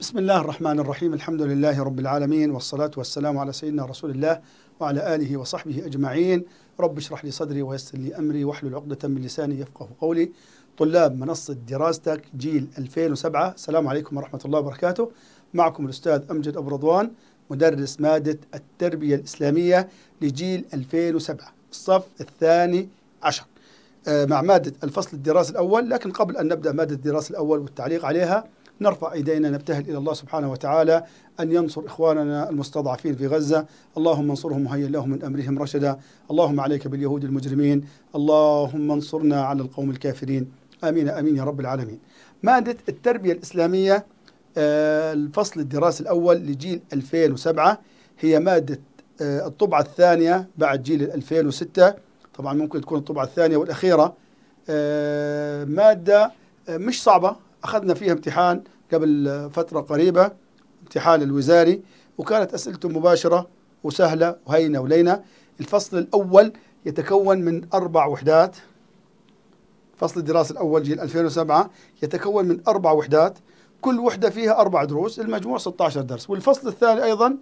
بسم الله الرحمن الرحيم الحمد لله رب العالمين والصلاة والسلام على سيدنا رسول الله وعلى آله وصحبه أجمعين رب اشرح لي صدري ويسر لي أمري واحلل عقدة من لساني يفقه قولي طلاب منصة دراستك جيل 2007 السلام عليكم ورحمة الله وبركاته معكم الأستاذ أمجد أبو رضوان مدرس مادة التربية الإسلامية لجيل 2007 الصف الثاني عشر آه، مع مادة الفصل الدراسي الأول لكن قبل أن نبدأ مادة الدراسة الأول والتعليق عليها نرفع ايدينا نبتهل الى الله سبحانه وتعالى ان ينصر اخواننا المستضعفين في غزه، اللهم انصرهم وهيا لهم من امرهم رشدا، اللهم عليك باليهود المجرمين، اللهم انصرنا على القوم الكافرين، امين امين يا رب العالمين. ماده التربيه الاسلاميه آه، الفصل الدراسي الاول لجيل 2007 هي ماده آه، الطبعه الثانيه بعد جيل 2006 طبعا ممكن تكون الطبعة الثانية والأخيرة آه، مادة آه، مش صعبة أخذنا فيها امتحان قبل فترة قريبة امتحان الوزاري وكانت أسئلته مباشرة وسهلة وهينة ولينة الفصل الأول يتكون من أربع وحدات فصل الدراسة الأول جيل 2007 يتكون من أربع وحدات كل وحدة فيها أربع دروس المجموع 16 درس والفصل الثاني أيضا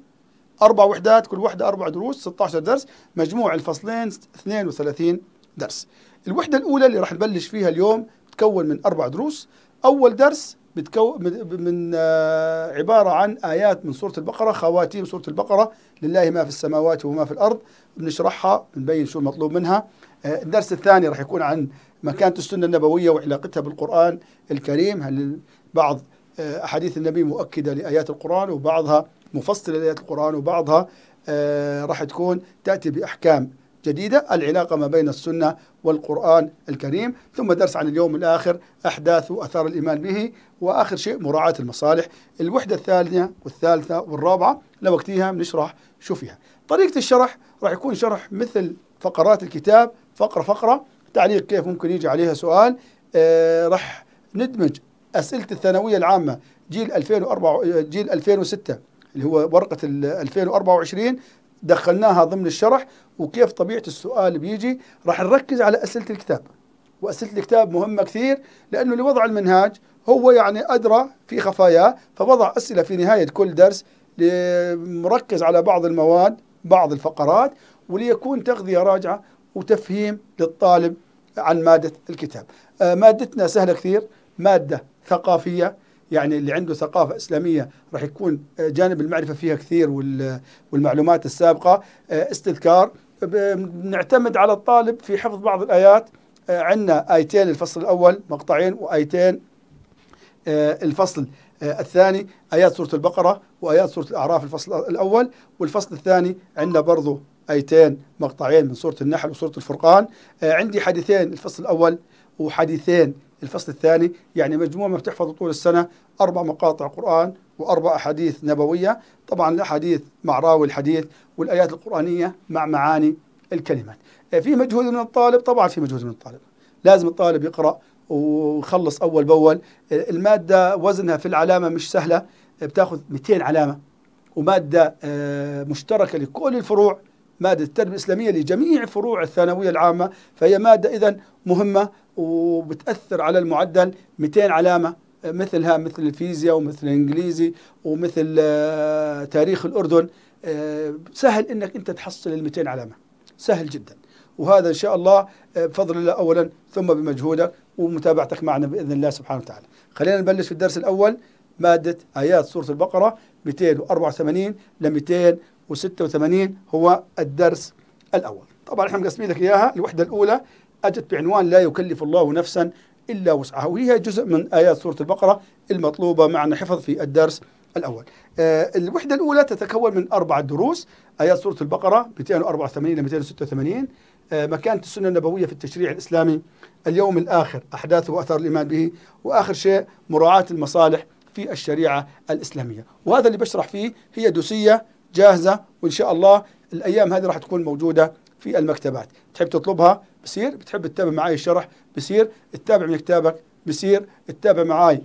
أربع وحدات كل وحدة أربع دروس 16 درس مجموع الفصلين 32 درس الوحدة الأولى اللي راح نبلش فيها اليوم تكون من أربع دروس أول درس بتكون من آه، عبارة عن آيات من سورة البقرة خواتيم سورة البقرة لله ما في السماوات وما في الأرض بنشرحها بنبين شو المطلوب منها آه، الدرس الثاني راح يكون عن مكانة السنة النبوية وعلاقتها بالقرآن الكريم هل بعض آه، أحاديث النبي مؤكدة لآيات القرآن وبعضها مفصله لايات القران وبعضها آه، راح تكون تاتي باحكام جديدة العلاقة ما بين السنة والقرآن الكريم ثم درس عن اليوم الآخر أحداث وأثار الإيمان به وآخر شيء مراعاة المصالح الوحدة الثانية والثالثة والرابعة لوقتها بنشرح شو فيها طريقة الشرح راح يكون شرح مثل فقرات الكتاب فقرة فقرة تعليق كيف ممكن يجي عليها سؤال آه راح ندمج أسئلة الثانوية العامة جيل 2004 جيل 2006 اللي هو ورقة 2024 دخلناها ضمن الشرح وكيف طبيعة السؤال بيجي راح نركز على أسئلة الكتاب وأسئلة الكتاب مهمة كثير لأنه اللي وضع المنهاج هو يعني أدرى في خفاياه فوضع أسئلة في نهاية كل درس مركز على بعض المواد بعض الفقرات وليكون تغذية راجعة وتفهيم للطالب عن مادة الكتاب آه، مادتنا سهلة كثير مادة ثقافية يعني اللي عنده ثقافة إسلامية راح يكون آه، جانب المعرفة فيها كثير آه، والمعلومات السابقة آه، استذكار بنعتمد على الطالب في حفظ بعض الآيات عندنا آيتين الفصل الأول مقطعين وآيتين الفصل الثاني آيات سورة البقرة وآيات سورة الأعراف الفصل الأول والفصل الثاني عندنا برضو آيتين مقطعين من سورة النحل وسورة الفرقان عندي حديثين الفصل الأول وحديثين الفصل الثاني يعني مجموع ما بتحفظ طول السنة أربع مقاطع قرآن وأربع أحاديث نبوية طبعا الأحاديث مع راوي الحديث والآيات القرآنية مع معاني الكلمات إيه، في مجهود من الطالب طبعا في مجهود من الطالب لازم الطالب يقرأ ويخلص أول بأول إيه، المادة وزنها في العلامة مش سهلة إيه، بتاخذ 200 علامة ومادة مشتركة لكل الفروع مادة التربية الإسلامية لجميع فروع الثانوية العامة فهي مادة إذا مهمة وبتأثر على المعدل 200 علامة مثلها مثل الفيزياء ومثل الإنجليزي ومثل آه، تاريخ الأردن آه، سهل أنك أنت تحصل ال 200 علامة سهل جدا وهذا إن شاء الله آه، بفضل الله أولا ثم بمجهودك ومتابعتك معنا بإذن الله سبحانه وتعالى خلينا نبلش في الدرس الأول مادة آيات سورة البقرة 284 ل 286 هو الدرس الأول طبعا احنا مقسمين لك إياها الوحدة الأولى أتت بعنوان لا يكلف الله نفسا إلا وسعها وهي جزء من آيات سورة البقرة المطلوبة معنا حفظ في الدرس الأول آه الوحدة الأولى تتكون من أربعة دروس آيات سورة البقرة 284 إلى 286 آه مكانة السنة النبوية في التشريع الإسلامي اليوم الآخر أحداثه وأثر الإيمان به وآخر شيء مراعاة المصالح في الشريعة الإسلامية وهذا اللي بشرح فيه هي دوسية جاهزة وإن شاء الله الأيام هذه راح تكون موجودة في المكتبات تحب تطلبها بصير بتحب تتابع معي الشرح بصير تتابع من كتابك بصير تتابع معي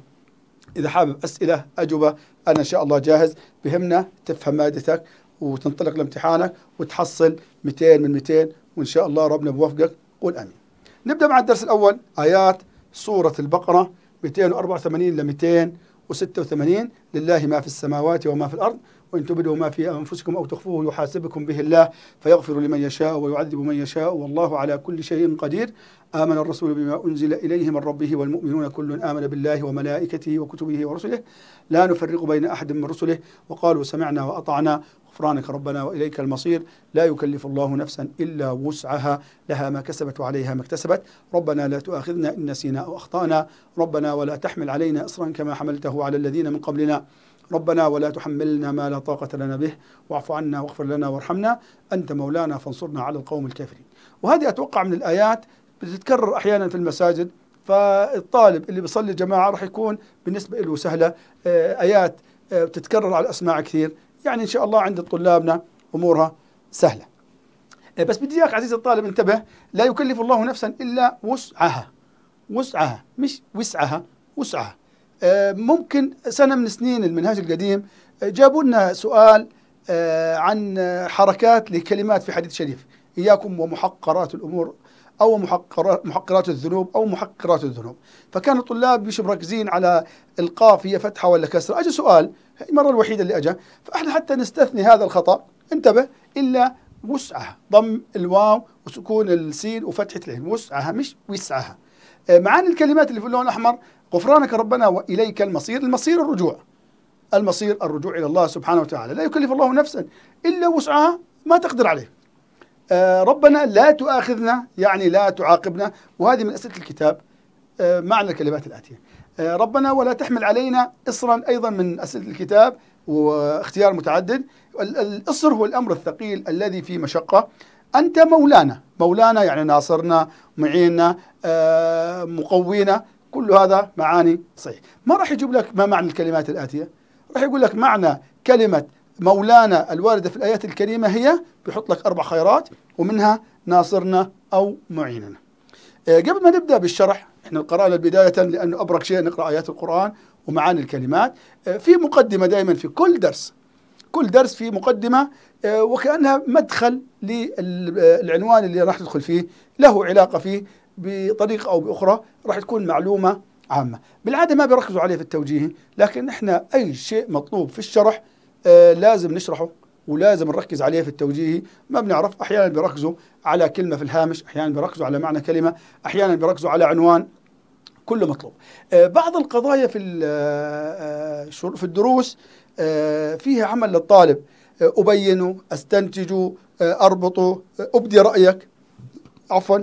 إذا حابب أسئلة أجوبة أنا إن شاء الله جاهز بهمنا تفهم مادتك وتنطلق لامتحانك وتحصل 200 من 200 وإن شاء الله ربنا بوفقك قول أمين نبدأ مع الدرس الأول آيات سورة البقرة 284 ل 286 لله ما في السماوات وما في الأرض وإن تبدوا ما في أنفسكم أو تخفوه يحاسبكم به الله فيغفر لمن يشاء ويعذب من يشاء والله على كل شيء قدير آمن الرسول بما أنزل إليه من ربه والمؤمنون كل آمن بالله وملائكته وكتبه ورسله لا نفرق بين أحد من رسله وقالوا سمعنا وأطعنا غفرانك ربنا واليك المصير لا يكلف الله نفسا الا وسعها لها ما كسبت وعليها ما اكتسبت ربنا لا تؤاخذنا ان نسينا او اخطانا ربنا ولا تحمل علينا اصرا كما حملته على الذين من قبلنا ربنا ولا تحملنا ما لا طاقة لنا به واعف عنا واغفر لنا وارحمنا أنت مولانا فانصرنا على القوم الكافرين وهذه أتوقع من الآيات بتتكرر أحيانا في المساجد فالطالب اللي بيصلي جماعة راح يكون بالنسبة له سهلة آه، آيات آه، بتتكرر على الأسماع كثير يعني إن شاء الله عند طلابنا أمورها سهلة آه، بس بدي اياك عزيزي الطالب انتبه لا يكلف الله نفسا الا وسعها وسعها مش وسعها وسعها آه، ممكن سنة من سنين المنهاج القديم آه، جابوا لنا سؤال آه، عن حركات لكلمات في حديث شريف إياكم ومحقرات الأمور أو محقرات, محقرات الذنوب أو محقرات الذنوب فكان الطلاب مش مركزين على القاف هي فتحة ولا كسره أجى سؤال المرة الوحيدة اللي أجى فإحنا حتى نستثني هذا الخطأ انتبه إلا وسعها ضم الواو وسكون السين وفتحة العين وسعها مش وسعها معاني الكلمات اللي في اللون الأحمر غفرانك ربنا وإليك المصير المصير الرجوع المصير الرجوع إلى الله سبحانه وتعالى لا يكلف الله نفسا إلا وسعها ما تقدر عليه آه ربنا لا تؤاخذنا يعني لا تعاقبنا وهذه من أسئلة الكتاب آه معنى الكلمات الآتية آه ربنا ولا تحمل علينا إصرا أيضا من أسئلة الكتاب واختيار متعدد الإصر هو الأمر الثقيل الذي فيه مشقة أنت مولانا مولانا يعني ناصرنا معيننا آه، مقوينا كل هذا معاني صحيح ما راح يجيب لك ما معنى الكلمات الآتية راح يقول لك معنى كلمة مولانا الواردة في الآيات الكريمة هي بيحط لك أربع خيرات ومنها ناصرنا أو معيننا آه، قبل ما نبدأ بالشرح احنا قرأنا بداية لأنه أبرك شيء نقرأ آيات القرآن ومعاني الكلمات آه، في مقدمة دائما في كل درس كل درس في مقدمة آه، وكأنها مدخل للعنوان اللي راح ندخل فيه له علاقة فيه بطريقة أو بأخرى راح تكون معلومة عامة بالعادة ما بيركزوا عليه في التوجيه لكن إحنا أي شيء مطلوب في الشرح آه لازم نشرحه ولازم نركز عليه في التوجيه ما بنعرف أحيانا بيركزوا على كلمة في الهامش أحيانا بيركزوا على معنى كلمة أحيانا بيركزوا على عنوان كله مطلوب آه بعض القضايا في آه، آه، في الدروس آه فيها عمل للطالب آه، أبينه أستنتجه أربطه أبدي رأيك عفوا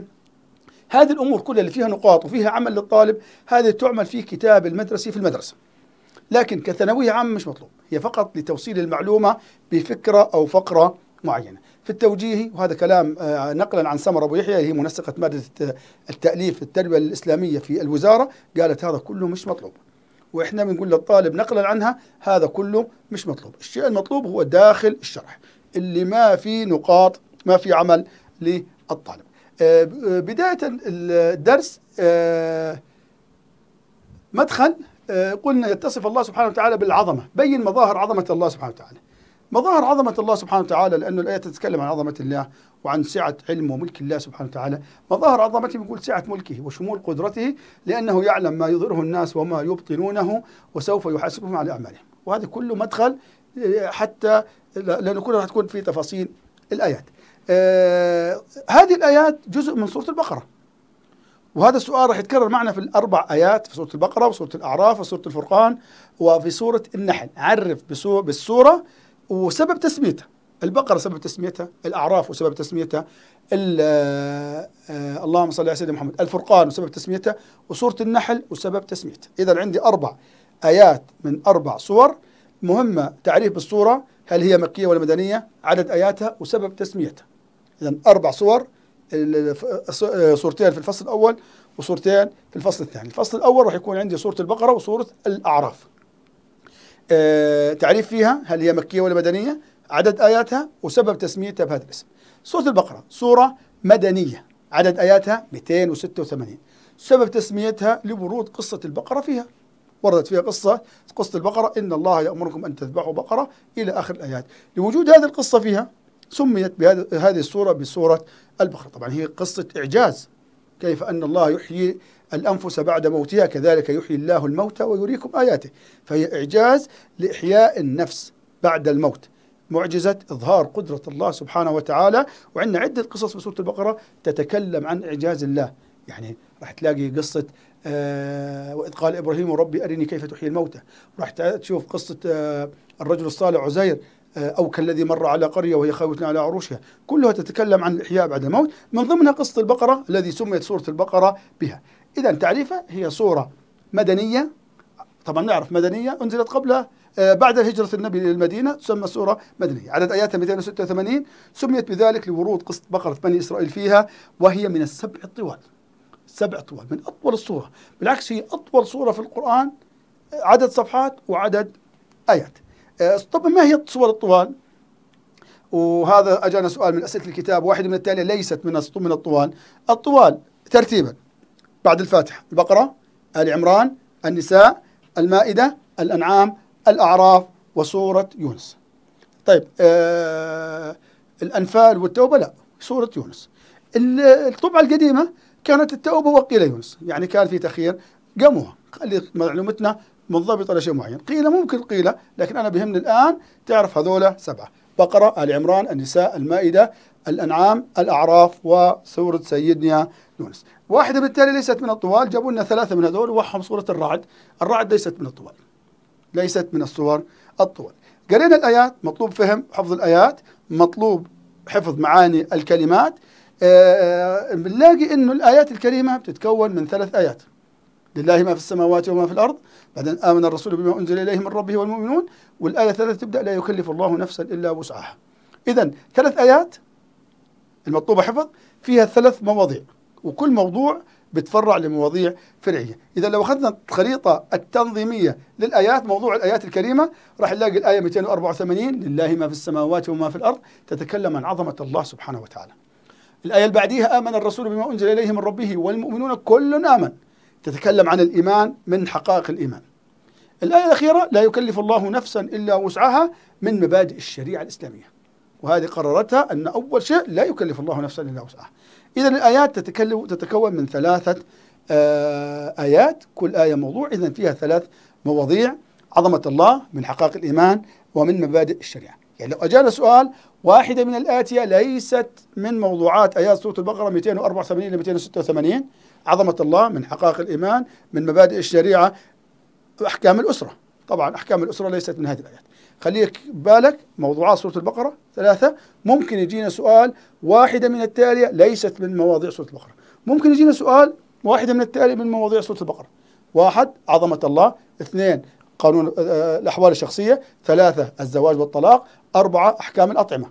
هذه الأمور كلها اللي فيها نقاط وفيها عمل للطالب هذه تعمل في كتاب المدرسي في المدرسة لكن كثانوية عامة مش مطلوب هي فقط لتوصيل المعلومة بفكرة أو فقرة معينة في التوجيهي وهذا كلام آه، نقلا عن سمر أبو يحيى هي منسقة مادة آه، التأليف في التربية الإسلامية في الوزارة قالت هذا كله مش مطلوب واحنا بنقول للطالب نقلا عنها هذا كله مش مطلوب الشيء المطلوب هو داخل الشرح اللي ما في نقاط ما في عمل للطالب آه، بداية الدرس آه، مدخل آه، قلنا يتصف الله سبحانه وتعالى بالعظمة بين مظاهر عظمة الله سبحانه وتعالى مظاهر عظمة الله سبحانه وتعالى لأن الآية تتكلم عن عظمة الله وعن سعة علم وملك الله سبحانه وتعالى مظاهر عظمته بنقول سعة ملكه وشمول قدرته لأنه يعلم ما يظهره الناس وما يبطنونه وسوف يحاسبهم على أعمالهم وهذا كله مدخل حتى لأنه كلها تكون في تفاصيل الآيات آه هذه الآيات جزء من سورة البقرة وهذا السؤال راح يتكرر معنا في الأربع آيات في سورة البقرة وسورة الأعراف وسورة الفرقان وفي سورة النحل عرف بالسورة وسبب تسميتها البقرة سبب تسميتها الأعراف وسبب تسميتها آه، اللهم صل على سيدنا محمد الفرقان وسبب تسميتها وسورة النحل وسبب تسميتها إذا عندي أربع آيات من أربع صور مهمة تعريف بالصورة هل هي مكية ولا مدنية عدد آياتها وسبب تسميتها إذا أربع صور آه، صورتين في الفصل الأول وصورتين في الفصل الثاني الفصل الأول راح يكون عندي صورة البقرة وصورة الأعراف آه، تعريف فيها هل هي مكية ولا مدنية عدد آياتها وسبب تسميتها بهذا الاسم سورة البقرة سورة مدنية عدد آياتها 286 سبب تسميتها لورود قصة البقرة فيها وردت فيها قصة قصة البقرة إن الله يأمركم أن تذبحوا بقرة إلى آخر الآيات لوجود هذه القصة فيها سميت بهذه الصورة بصورة البقرة طبعا هي قصة إعجاز كيف أن الله يحيي الأنفس بعد موتها كذلك يحيي الله الموتى ويريكم آياته فهي إعجاز لإحياء النفس بعد الموت معجزة إظهار قدرة الله سبحانه وتعالى وعندنا عدة قصص في سورة البقرة تتكلم عن إعجاز الله يعني راح تلاقي قصة آه وإذ قال إبراهيم ربي أرني كيف تحيي الموتى راح تشوف قصة آه الرجل الصالح عزير أو كالذي مر على قرية وهي خاوية على عروشها كلها تتكلم عن الإحياء بعد الموت من ضمنها قصة البقرة الذي سميت سورة البقرة بها إذا تعريفها هي سورة مدنية طبعا نعرف مدنية أنزلت قبل آه، بعد هجرة النبي إلى المدينة تسمى سورة مدنية عدد آياتها 286 سميت بذلك لورود قصة بقرة بني إسرائيل فيها وهي من السبع الطوال سبع طوال من أطول الصورة بالعكس هي أطول صورة في القرآن عدد صفحات وعدد آيات آه، طب ما هي الصور الطوال؟ وهذا اجانا سؤال من اسئله الكتاب واحده من التاليه ليست من من الطوال، الطوال ترتيبا بعد الفاتحه البقره، ال عمران، النساء، المائده، الانعام، الاعراف وسوره يونس. طيب آه الانفال والتوبه لا، سوره يونس. الطبعه القديمه كانت التوبه وقيل يونس، يعني كان في تخير قموها، خلي معلومتنا منضبط على شيء معين قيل ممكن قيل لكن أنا بهمني الآن تعرف هذولا سبعة بقرة آل عمران النساء المائدة الأنعام الأعراف وسورة سيدنا يونس واحدة بالتالي ليست من الطوال جابوا لنا ثلاثة من هذول وحهم سورة الرعد الرعد ليست من الطوال ليست من الصور الطوال قرينا الآيات مطلوب فهم حفظ الآيات مطلوب حفظ معاني الكلمات آه، آه، بنلاقي أنه الآيات الكريمة بتتكون من ثلاث آيات لله ما في السماوات وما في الأرض بعدين آمن الرسول بما أنزل إليه من ربه والمؤمنون والآية الثالثة تبدأ لا يكلف الله نفسا إلا وسعها إذا ثلاث آيات المطلوبة حفظ فيها ثلاث مواضيع وكل موضوع بتفرع لمواضيع فرعية إذا لو أخذنا الخريطة التنظيمية للآيات موضوع الآيات الكريمة راح نلاقي الآية 284 لله ما في السماوات وما في الأرض تتكلم عن عظمة الله سبحانه وتعالى الآية اللي بعديها آمن الرسول بما أنزل إليه من ربه والمؤمنون كل آمن تتكلم عن الإيمان من حقائق الإيمان الآية الأخيرة لا يكلف الله نفسا إلا وسعها من مبادئ الشريعة الإسلامية وهذه قررتها أن أول شيء لا يكلف الله نفسا إلا وسعها إذا الآيات تتكلم تتكون من ثلاثة آه، آيات كل آية موضوع إذا فيها ثلاث مواضيع عظمة الله من حقائق الإيمان ومن مبادئ الشريعة يعني لو أجانا سؤال واحدة من الآتية ليست من موضوعات آيات سورة البقرة 284 إلى 286 عظمة الله من حقائق الإيمان من مبادئ الشريعة وأحكام الأسرة طبعا أحكام الأسرة ليست من هذه الآيات خليك بالك موضوعات سورة البقرة ثلاثة ممكن يجينا سؤال واحدة من التالية ليست من مواضيع سورة البقرة ممكن يجينا سؤال واحدة من التالية من مواضيع سورة البقرة واحد عظمة الله اثنين قانون آه، الأحوال الشخصية ثلاثة الزواج والطلاق أربعة أحكام الأطعمة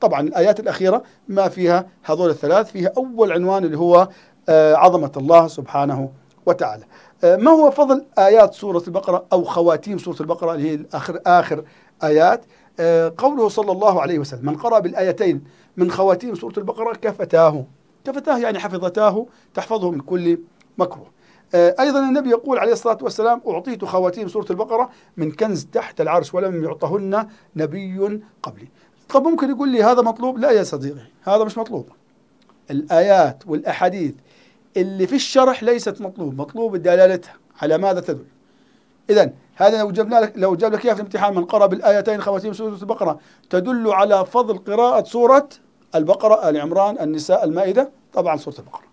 طبعا الآيات الأخيرة ما فيها هذول الثلاث فيها أول عنوان اللي هو آه، عظمة الله سبحانه وتعالى آه، ما هو فضل آيات سورة البقرة أو خواتيم سورة البقرة اللي هي آخر, آخر آيات آه، قوله صلى الله عليه وسلم من قرأ بالآيتين من خواتيم سورة البقرة كفتاه كفتاه يعني حفظتاه تحفظه من كل مكروه أيضا النبي يقول عليه الصلاة والسلام أعطيت خواتيم سورة البقرة من كنز تحت العرش ولم يعطهن نبي قبلي طب ممكن يقول لي هذا مطلوب لا يا صديقي هذا مش مطلوب الآيات والأحاديث اللي في الشرح ليست مطلوب مطلوب دلالتها على ماذا تدل إذا هذا لو جبنا لك لو جاب لك إياه في الامتحان من قرأ بالآيتين خواتيم سورة البقرة تدل على فضل قراءة سورة البقرة آل عمران النساء المائدة طبعا سورة البقرة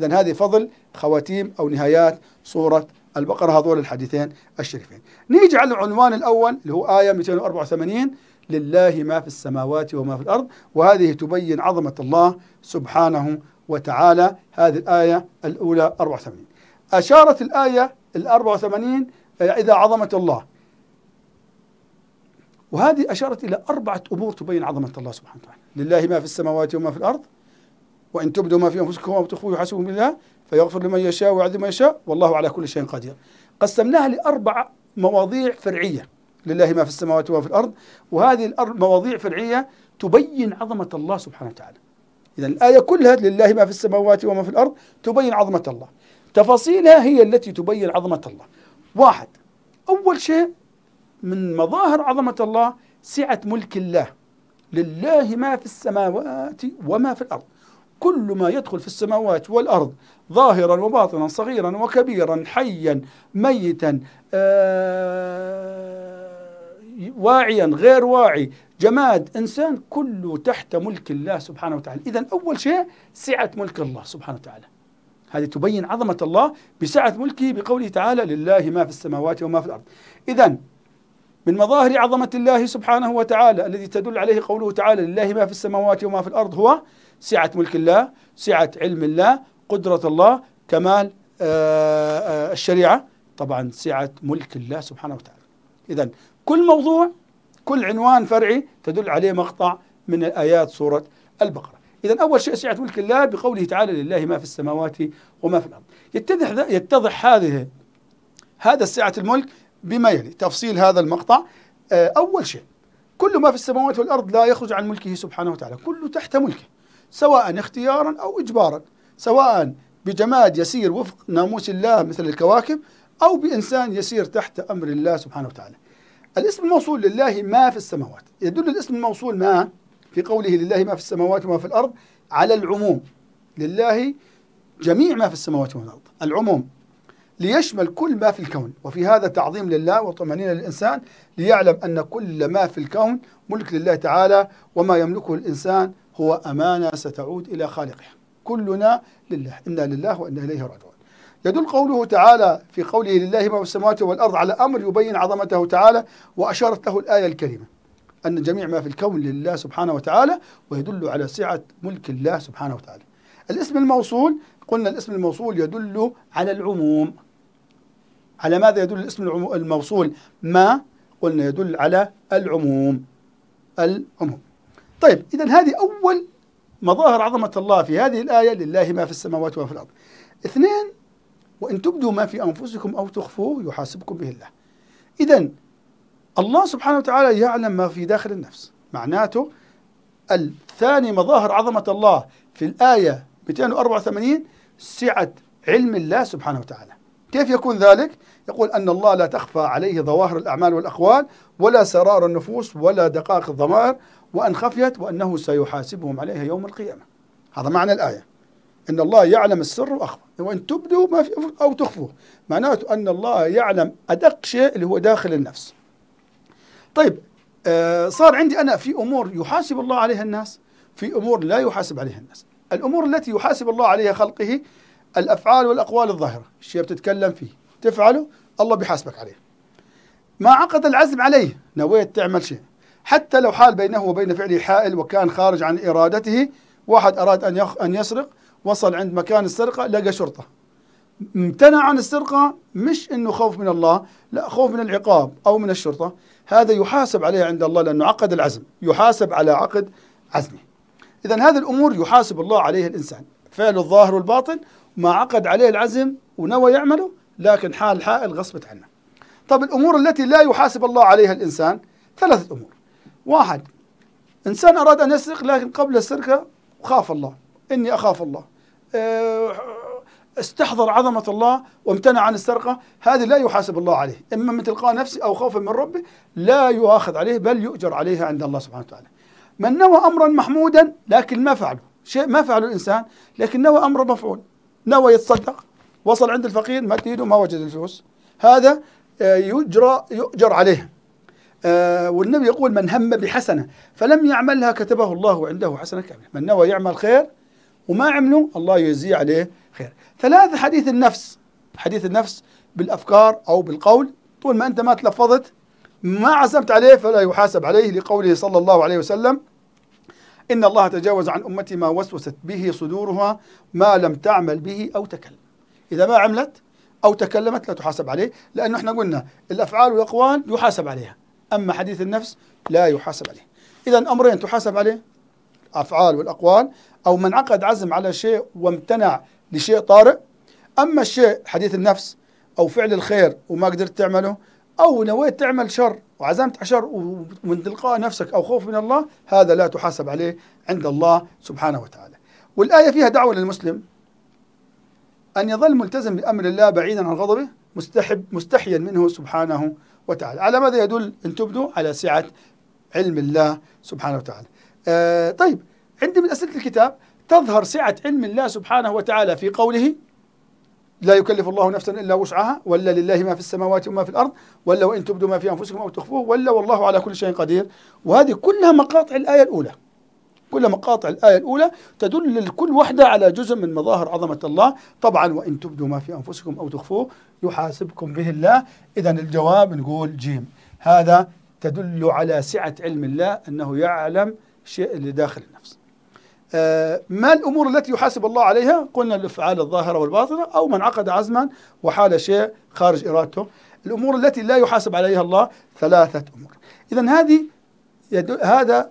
إذا هذه فضل خواتيم أو نهايات سورة البقرة هذول الحديثين الشريفين نيجي على العنوان الأول اللي هو آية 284 لله ما في السماوات وما في الأرض وهذه تبين عظمة الله سبحانه وتعالى هذه الآية الأولى 84 أشارت الآية ال 84 آه، إذا عظمة الله وهذه أشارت إلى أربعة أمور تبين عظمة الله سبحانه وتعالى لله ما في السماوات وما في الأرض وإن تبدوا ما في أنفسكم أو تخفوه يحاسبكم بالله فيغفر لمن يشاء ويعذب من يشاء والله على كل شيء قدير قسمناها لأربع مواضيع فرعية لله ما في السماوات وما في الأرض وهذه مواضيع فرعية تبين عظمة الله سبحانه وتعالى إذا الآية كلها لله ما في السماوات وما في الأرض تبين عظمة الله تفاصيلها هي التي تبين عظمة الله واحد أول شيء من مظاهر عظمة الله سعة ملك الله لله ما في السماوات وما في الأرض كل ما يدخل في السماوات والأرض ظاهرا وباطنا صغيرا وكبيرا حيا ميتا آه واعيا غير واعي جماد إنسان كله تحت ملك الله سبحانه وتعالى إذا أول شيء سعة ملك الله سبحانه وتعالى هذه تبين عظمة الله بسعة ملكه بقوله تعالى لله ما في السماوات وما في الأرض إذا من مظاهر عظمة الله سبحانه وتعالى الذي تدل عليه قوله تعالى لله ما في السماوات وما في الأرض هو سعة ملك الله سعة علم الله قدرة الله كمال آه، آه، الشريعة طبعا سعة ملك الله سبحانه وتعالى إذا كل موضوع كل عنوان فرعي تدل عليه مقطع من آيات سورة البقرة إذا أول شيء سعة ملك الله بقوله تعالى لله ما في السماوات وما في الأرض يتضح, يتضح هذه هذا سعة الملك بما يلي تفصيل هذا المقطع آه، أول شيء كل ما في السماوات والأرض لا يخرج عن ملكه سبحانه وتعالى كله تحت ملكه سواء اختيارا أو إجبارا سواء بجماد يسير وفق ناموس الله مثل الكواكب أو بإنسان يسير تحت أمر الله سبحانه وتعالى الاسم الموصول لله ما في السماوات يدل الاسم الموصول ما في قوله لله ما في السماوات وما في الأرض على العموم لله جميع ما في السماوات وما في الأرض العموم ليشمل كل ما في الكون وفي هذا تعظيم لله وطمأنينة للإنسان ليعلم أن كل ما في الكون ملك لله تعالى وما يملكه الإنسان هو أمانة ستعود إلى خالقها كلنا لله إنا لله وإنا إليه راجعون يدل قوله تعالى في قوله لله ما في السماوات والأرض على أمر يبين عظمته تعالى وأشارت له الآية الكريمة أن جميع ما في الكون لله سبحانه وتعالى ويدل على سعة ملك الله سبحانه وتعالى الاسم الموصول قلنا الاسم الموصول يدل على العموم على ماذا يدل الاسم الموصول ما قلنا يدل على العموم العموم طيب إذا هذه أول مظاهر عظمة الله في هذه الآية لله ما في السماوات وما في الأرض اثنين وإن تبدوا ما في أنفسكم أو تخفوه يحاسبكم به الله إذا الله سبحانه وتعالى يعلم ما في داخل النفس معناته الثاني مظاهر عظمة الله في الآية 284 سعة علم الله سبحانه وتعالى كيف يكون ذلك؟ يقول أن الله لا تخفى عليه ظواهر الأعمال والأقوال ولا سرار النفوس ولا دقائق الضمائر وأن خفيت وأنه سيحاسبهم عليها يوم القيامة هذا معنى الآية ان الله يعلم السر واخفى وان تبدوا ما في او تخفوه معناته ان الله يعلم ادق شيء اللي هو داخل النفس طيب آه صار عندي انا في امور يحاسب الله عليها الناس في امور لا يحاسب عليها الناس الامور التي يحاسب الله عليها خلقه الافعال والاقوال الظاهره الشيء بتتكلم فيه تفعله الله بيحاسبك عليه ما عقد العزم عليه نويت تعمل شيء حتى لو حال بينه وبين فعله حائل وكان خارج عن ارادته واحد اراد ان يخ... ان يسرق وصل عند مكان السرقة لقى شرطة امتنع عن السرقة مش انه خوف من الله لا خوف من العقاب او من الشرطة هذا يحاسب عليه عند الله لانه عقد العزم يحاسب على عقد عزمه اذا هذه الامور يحاسب الله عليها الانسان فعل الظاهر والباطن ما عقد عليه العزم ونوى يعمله لكن حال حائل غصبت عنه طب الامور التي لا يحاسب الله عليها الانسان ثلاثة امور واحد انسان اراد ان يسرق لكن قبل السرقة خاف الله اني اخاف الله آه، استحضر عظمة الله وامتنع عن السرقة هذه لا يحاسب الله عليه إما من تلقاء نفسه أو خوفا من ربه لا يؤاخذ عليه بل يؤجر عليها عند الله سبحانه وتعالى من نوى أمرا محمودا لكن ما فعله شيء ما فعله الإنسان لكن نوى أمر مفعول نوى يتصدق وصل عند الفقير ما تيده ما وجد الفلوس هذا آه، يجرى يؤجر عليه آه، والنبي يقول من هم بحسنة فلم يعملها كتبه الله عنده حسنة كاملة من نوى يعمل خير وما عملوا الله يجزي عليه خير ثلاثة حديث النفس حديث النفس بالأفكار أو بالقول طول ما أنت ما تلفظت ما عزمت عليه فلا يحاسب عليه لقوله صلى الله عليه وسلم إن الله تجاوز عن أمتي ما وسوست به صدورها ما لم تعمل به أو تكلم إذا ما عملت أو تكلمت لا تحاسب عليه لأنه احنا قلنا الأفعال والأقوال يحاسب عليها أما حديث النفس لا يحاسب عليه إذا أمرين تحاسب عليه الأفعال والأقوال أو من عقد عزم على شيء وامتنع لشيء طارئ أما الشيء حديث النفس أو فعل الخير وما قدرت تعمله أو نويت تعمل شر وعزمت على شر ومن تلقاء نفسك أو خوف من الله هذا لا تحاسب عليه عند الله سبحانه وتعالى والآية فيها دعوة للمسلم أن يظل ملتزم بأمر الله بعيدا عن غضبه مستحب مستحيا منه سبحانه وتعالى على ماذا يدل إن تبدو على سعة علم الله سبحانه وتعالى آه، طيب عندي من أسئلة الكتاب تظهر سعة علم الله سبحانه وتعالى في قوله لا يكلف الله نفسا إلا وسعها ولا لله ما في السماوات وما في الأرض ولا وإن تبدوا ما في أنفسكم أو تخفوه ولا والله على كل شيء قدير وهذه كلها مقاطع الآية الأولى كل مقاطع الآية الأولى تدل لكل واحدة على جزء من مظاهر عظمة الله طبعا وإن تبدوا ما في أنفسكم أو تخفوه يحاسبكم به الله إذا الجواب نقول جيم هذا تدل على سعة علم الله أنه يعلم شيء اللي داخل النفس آه، ما الأمور التي يحاسب الله عليها قلنا الأفعال الظاهرة والباطنة أو من عقد عزما وحال شيء خارج إرادته الأمور التي لا يحاسب عليها الله ثلاثة أمور إذا هذه هذا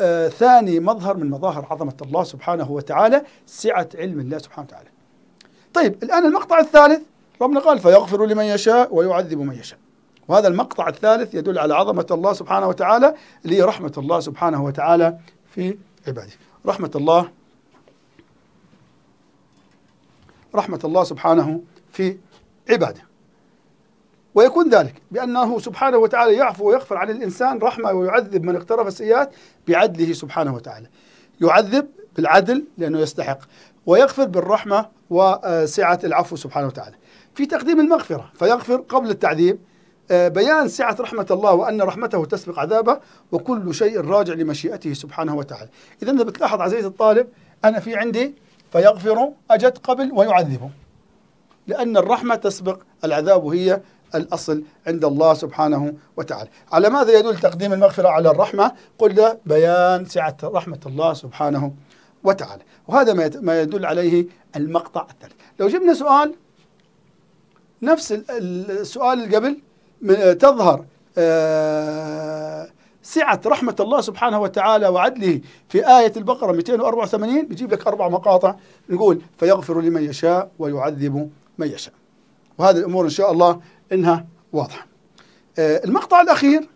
آه ثاني مظهر من مظاهر عظمة الله سبحانه وتعالى سعة علم الله سبحانه وتعالى طيب الآن المقطع الثالث ربنا قال فيغفر لمن يشاء ويعذب من يشاء وهذا المقطع الثالث يدل على عظمة الله سبحانه وتعالى اللي هي رحمة الله سبحانه وتعالى في عباده رحمة الله رحمة الله سبحانه في عباده ويكون ذلك بأنه سبحانه وتعالى يعفو ويغفر عن الإنسان رحمة ويعذب من اقترف السيئات بعدله سبحانه وتعالى يعذب بالعدل لأنه يستحق ويغفر بالرحمة وسعة العفو سبحانه وتعالى في تقديم المغفرة فيغفر قبل التعذيب آه، بيان سعة رحمة الله وأن رحمته تسبق عذابه وكل شيء راجع لمشيئته سبحانه وتعالى إذا إذا بتلاحظ عزيزي الطالب أنا في عندي فيغفر أجت قبل ويعذب لأن الرحمة تسبق العذاب وهي الأصل عند الله سبحانه وتعالى على ماذا يدل تقديم المغفرة على الرحمة قلنا بيان سعة رحمة الله سبحانه وتعالى وهذا ما يدل عليه المقطع الثالث لو جبنا سؤال نفس السؤال اللي قبل آه، تظهر آه، سعة رحمة الله سبحانه وتعالى وعدله في آية البقرة 284 بيجيب لك أربع مقاطع نقول فيغفر لمن يشاء ويعذب من يشاء وهذه الأمور إن شاء الله إنها واضحة آه، المقطع الأخير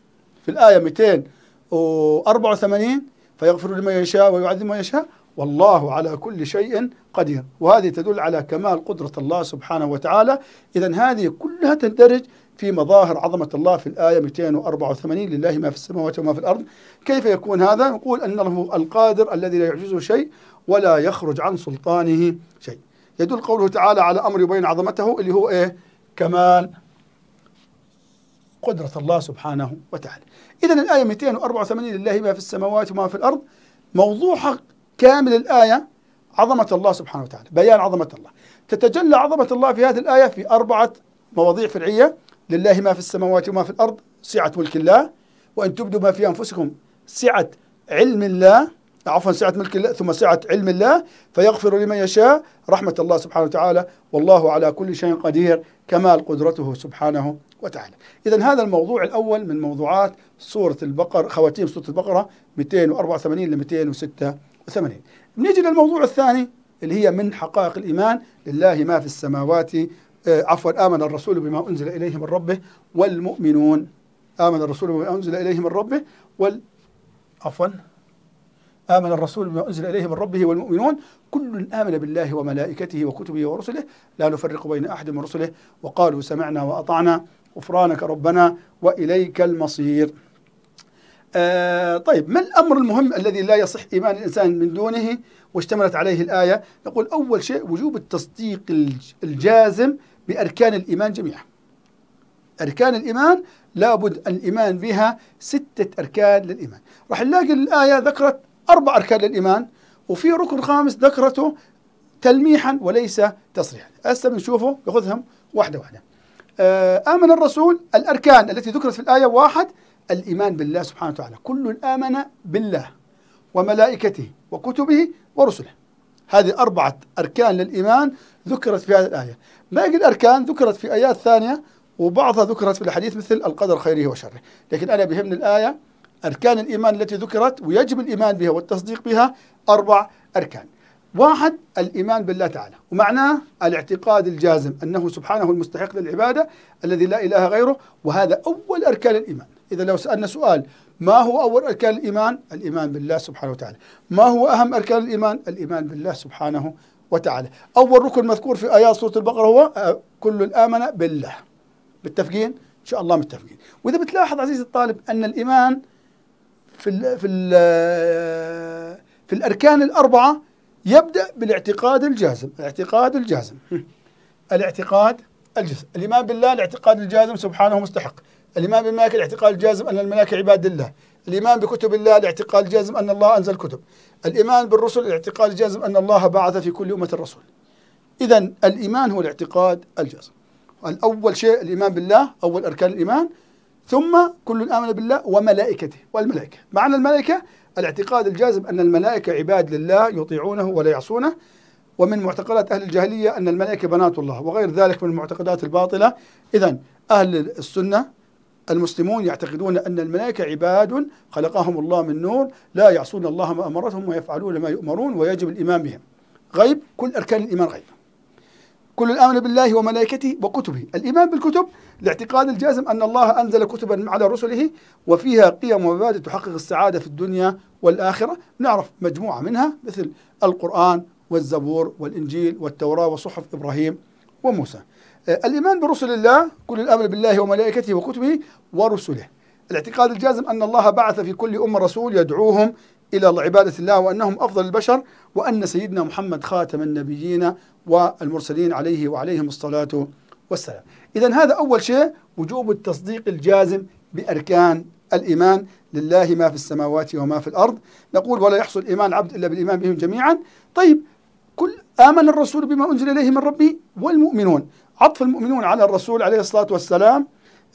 في الآية 284 فيغفر لمن يشاء ويعذب من يشاء والله على كل شيء قدير وهذه تدل على كمال قدرة الله سبحانه وتعالى إذا هذه كلها تندرج في مظاهر عظمة الله في الآية 284 لله ما في السماوات وما في الأرض كيف يكون هذا؟ نقول أنه القادر الذي لا يعجزه شيء ولا يخرج عن سلطانه شيء يدل قوله تعالى على أمر يبين عظمته اللي هو إيه؟ كمال قدرة الله سبحانه وتعالى إذا الآية 284 لله ما في السماوات وما في الأرض موضوعها كامل الآية عظمة الله سبحانه وتعالى بيان عظمة الله تتجلى عظمة الله في هذه الآية في أربعة مواضيع فرعية لله ما في السماوات وما في الأرض سعة ملك الله وإن تبدوا ما في أنفسكم سعة علم الله عفوا سعة ملك الله ثم سعة علم الله فيغفر لمن يشاء رحمة الله سبحانه وتعالى والله على كل شيء قدير كمال قدرته سبحانه وتعالى إذا هذا الموضوع الأول من موضوعات سورة البقرة خواتيم سورة البقرة 284 ل 286 نيجي للموضوع الثاني اللي هي من حقائق الإيمان لله ما في السماوات آه، عفوا آمن الرسول بما أنزل إليه من ربه والمؤمنون آمن الرسول بما أنزل إليه من ربه وال عفوا آمن الرسول بما أنزل إليه من ربه والمؤمنون كل آمن بالله وملائكته وكتبه ورسله لا نفرق بين أحد من رسله وقالوا سمعنا وأطعنا غفرانك ربنا وإليك المصير آه طيب ما الأمر المهم الذي لا يصح إيمان الإنسان من دونه واشتملت عليه الآية نقول أول شيء وجوب التصديق الجازم بأركان الإيمان جميعا أركان الإيمان لابد الإيمان بها ستة أركان للإيمان راح نلاقي الآية ذكرت أربع أركان للإيمان وفي ركن خامس ذكرته تلميحا وليس تصريحا هسه بنشوفه ياخذهم واحدة واحدة آه، آمن الرسول الأركان التي ذكرت في الآية واحد الإيمان بالله سبحانه وتعالى كل آمن بالله وملائكته وكتبه ورسله هذه أربعة أركان للإيمان ذكرت في هذه الآية باقي الأركان ذكرت في آيات ثانية وبعضها ذكرت في الحديث مثل القدر خيره وشره لكن أنا بهمني الآية أركان الإيمان التي ذكرت ويجب الإيمان بها والتصديق بها أربع أركان واحد الإيمان بالله تعالى ومعناه الاعتقاد الجازم أنه سبحانه المستحق للعبادة الذي لا إله غيره وهذا أول أركان الإيمان إذا لو سألنا سؤال ما هو أول أركان الإيمان؟ الإيمان بالله سبحانه وتعالى ما هو أهم أركان الإيمان؟ الإيمان بالله سبحانه وتعالى أول ركن مذكور في آيات سورة البقرة هو آه، كل آمن بالله متفقين؟ إن شاء الله متفقين وإذا بتلاحظ عزيزي الطالب أن الإيمان في الـ في الـ في الأركان الأربعة يبدأ بالاعتقاد الجازم الاعتقاد الجازم الاعتقاد الجزء. الإيمان بالله الاعتقاد الجازم سبحانه مستحق الإيمان بالملائكة الاعتقاد الجازم أن الملائكة عباد الله الإيمان بكتب الله الاعتقاد الجازم أن الله أنزل كتب الإيمان بالرسل الاعتقاد الجازم أن الله بعث في كل أمة رسول إذا الإيمان هو الاعتقاد الجازم الأول شيء الإيمان بالله أول أركان الإيمان ثم كل آمن بالله وملائكته والملائكة معنى الملائكة الاعتقاد الجازم أن الملائكة عباد لله يطيعونه ولا يعصونه ومن معتقدات أهل الجاهلية أن الملائكة بنات الله وغير ذلك من المعتقدات الباطلة إذا أهل السنة المسلمون يعتقدون أن الملائكة عباد خلقهم الله من نور لا يعصون الله ما أمرتهم ويفعلون ما يؤمرون ويجب الإيمان بهم غيب كل أركان الإيمان غيب كل الآمن بالله وملائكته وكتبه الإيمان بالكتب الاعتقاد الجازم أن الله أنزل كتبا على رسله وفيها قيم ومبادئ تحقق السعادة في الدنيا والآخرة نعرف مجموعة منها مثل القرآن والزبور والإنجيل والتوراة وصحف إبراهيم وموسى آه، الإيمان برسل الله كل الأمر بالله وملائكته وكتبه ورسله الاعتقاد الجازم أن الله بعث في كل أمة رسول يدعوهم إلى عبادة الله وأنهم أفضل البشر وأن سيدنا محمد خاتم النبيين والمرسلين عليه وعليهم الصلاة والسلام إذا هذا أول شيء وجوب التصديق الجازم بأركان الإيمان لله ما في السماوات وما في الأرض نقول ولا يحصل إيمان عبد إلا بالإيمان بهم جميعا طيب كل آمن الرسول بما أنزل إليه من ربه والمؤمنون عطف المؤمنون على الرسول عليه الصلاة والسلام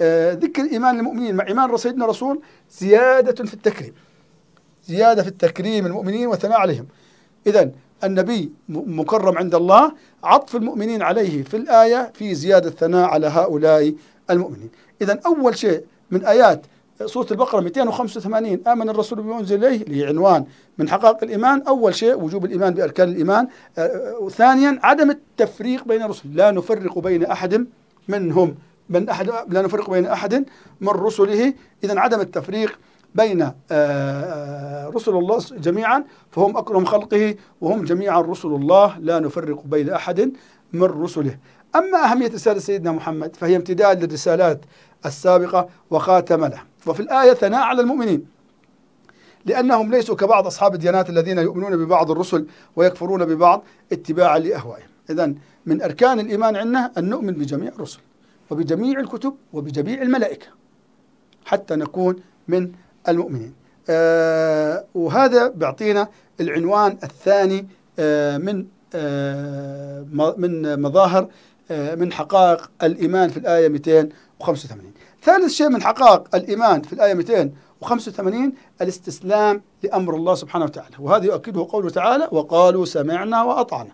آه، ذكر إيمان المؤمنين مع إيمان سيدنا الرسول زيادة في التكريم زيادة في التكريم المؤمنين وثناء عليهم إذا النبي مكرم عند الله عطف المؤمنين عليه في الآية في زيادة الثناء على هؤلاء المؤمنين إذا أول شيء من آيات سورة البقرة 285 آمن الرسول بما أنزل إليه اللي هي عنوان من حقائق الإيمان أول شيء وجوب الإيمان بأركان الإيمان آه، آه، ثانيا عدم التفريق بين الرسل لا نفرق بين أحد منهم من أحد لا نفرق بين أحد من رسله إذا عدم التفريق بين آه، رسل الله جميعا فهم أكرم خلقه وهم جميعا رسل الله لا نفرق بين أحد من رسله أما أهمية رسالة سيدنا محمد فهي امتداد للرسالات السابقة وخاتم له وفي الآية ثناء على المؤمنين لأنهم ليسوا كبعض أصحاب الديانات الذين يؤمنون ببعض الرسل ويكفرون ببعض اتباعا لأهوائهم إذا من أركان الإيمان عندنا أن نؤمن بجميع الرسل وبجميع الكتب وبجميع الملائكة حتى نكون من المؤمنين آه وهذا بيعطينا العنوان الثاني آه من آه من مظاهر آه، من حقائق الإيمان في الآية 285 ثالث شيء من حقائق الإيمان في الآية 285 الاستسلام لأمر الله سبحانه وتعالى وهذا يؤكده قوله تعالى وقالوا سمعنا وأطعنا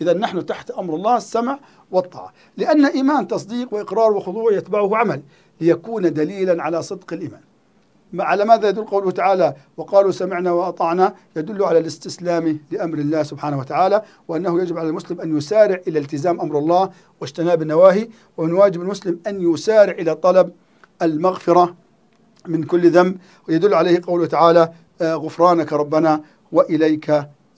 إذا نحن تحت أمر الله السمع والطاعة لأن إيمان تصديق وإقرار وخضوع يتبعه عمل ليكون دليلا على صدق الإيمان على ماذا يدل قوله تعالى وقالوا سمعنا وأطعنا يدل على الاستسلام لأمر الله سبحانه وتعالى وأنه يجب على المسلم أن يسارع إلى التزام أمر الله واجتناب النواهي ومن واجب المسلم أن يسارع إلى طلب المغفرة من كل ذنب ويدل عليه قوله تعالى آه، غفرانك ربنا وإليك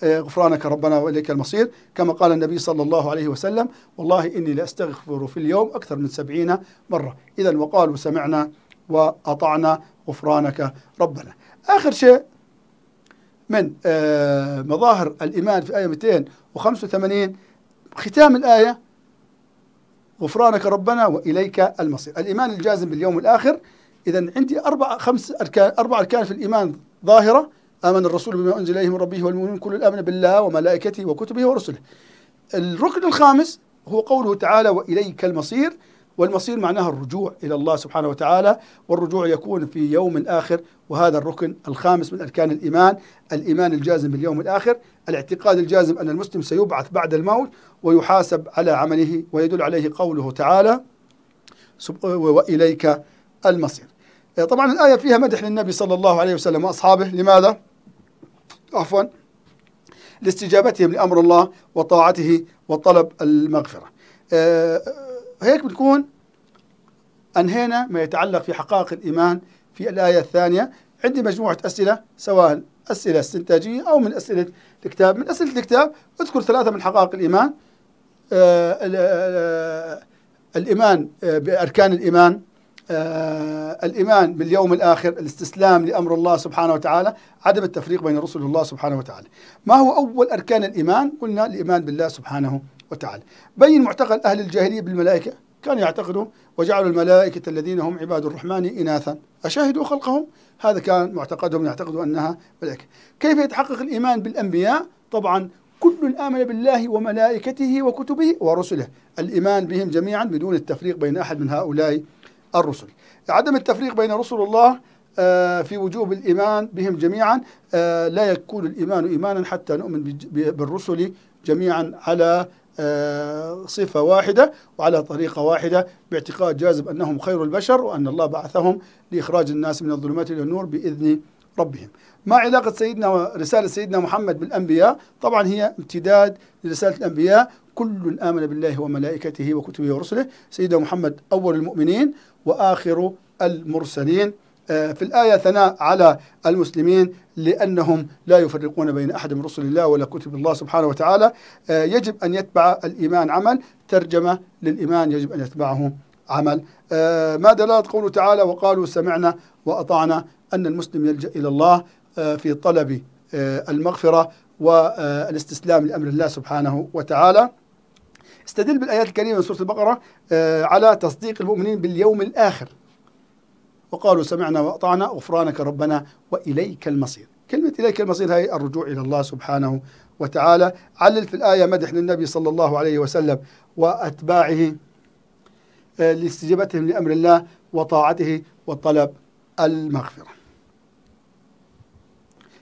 آه، غفرانك ربنا وإليك المصير كما قال النبي صلى الله عليه وسلم والله إني لأستغفر في اليوم أكثر من سبعين مرة إذا وقالوا سمعنا وأطعنا غفرانك ربنا آخر شيء من آه، مظاهر الإيمان في آية 285 ختام الآية غفرانك ربنا واليك المصير الايمان الجازم باليوم الاخر اذا عندي اربع خمس اركان اربع اركان في الايمان ظاهره امن الرسول بما انزل اليه من ربه والمؤمنون كل امن بالله وملائكته وكتبه ورسله الركن الخامس هو قوله تعالى واليك المصير والمصير معناها الرجوع إلى الله سبحانه وتعالى والرجوع يكون في يوم الآخر وهذا الركن الخامس من أركان الإيمان الإيمان الجازم باليوم الآخر الاعتقاد الجازم أن المسلم سيبعث بعد الموت ويحاسب على عمله ويدل عليه قوله تعالى وإليك المصير آه، طبعا الآية فيها مدح للنبي صلى الله عليه وسلم وأصحابه لماذا؟ عفوا لاستجابتهم لأمر الله وطاعته وطلب المغفرة آه، وهيك بتكون أنهينا ما يتعلق في حقائق الإيمان في الآية الثانية عندي مجموعة أسئلة سواء أسئلة استنتاجية أو من أسئلة الكتاب من أسئلة الكتاب اذكر ثلاثة من حقائق الإيمان آآ آه، آآ آه، آه، الإيمان بأركان الإيمان آه الإيمان باليوم الآخر الاستسلام لأمر الله سبحانه وتعالى عدم التفريق بين رسل الله سبحانه وتعالى ما هو أول أركان الإيمان قلنا الإيمان بالله سبحانه وتعالى بين معتقد أهل الجاهلية بالملائكة كانوا يعتقدوا وجعلوا الملائكة الذين هم عباد الرحمن إناثا أشاهدوا خلقهم هذا كان معتقدهم يعتقدوا أنها ملائكة كيف يتحقق الإيمان بالأنبياء طبعا كل آمن بالله وملائكته وكتبه ورسله الإيمان بهم جميعا بدون التفريق بين أحد من هؤلاء الرسل عدم التفريق بين رسل الله آه، في وجوب الإيمان بهم جميعا آه، لا يكون الإيمان إيمانا حتى نؤمن بالرسل جميعا على آه، صفة واحدة وعلى طريقة واحدة باعتقاد جازم أنهم خير البشر وأن الله بعثهم لإخراج الناس من الظلمات إلى النور بإذن ربهم ما علاقة سيدنا رسالة سيدنا محمد بالأنبياء طبعا هي امتداد لرسالة الأنبياء كل آمن بالله وملائكته وكتبه ورسله سيدنا محمد أول المؤمنين وآخر المرسلين آه، في الآية ثناء على المسلمين لأنهم لا يفرقون بين أحد من رسل الله ولا كتب الله سبحانه وتعالى آه، يجب أن يتبع الإيمان عمل ترجمة للإيمان يجب أن يتبعه عمل آه، ما دلالة قوله تعالى وقالوا سمعنا وأطعنا أن المسلم يلجأ إلى الله في طلب المغفرة والاستسلام لأمر الله سبحانه وتعالى استدل بالآيات الكريمة من سورة البقرة آه، على تصديق المؤمنين باليوم الآخر وقالوا سمعنا وأطعنا غفرانك ربنا وإليك المصير كلمة إليك المصير هي الرجوع إلى الله سبحانه وتعالى علل في الآية مدح للنبي صلى الله عليه وسلم وأتباعه آه، لاستجابتهم لأمر الله وطاعته وطلب المغفرة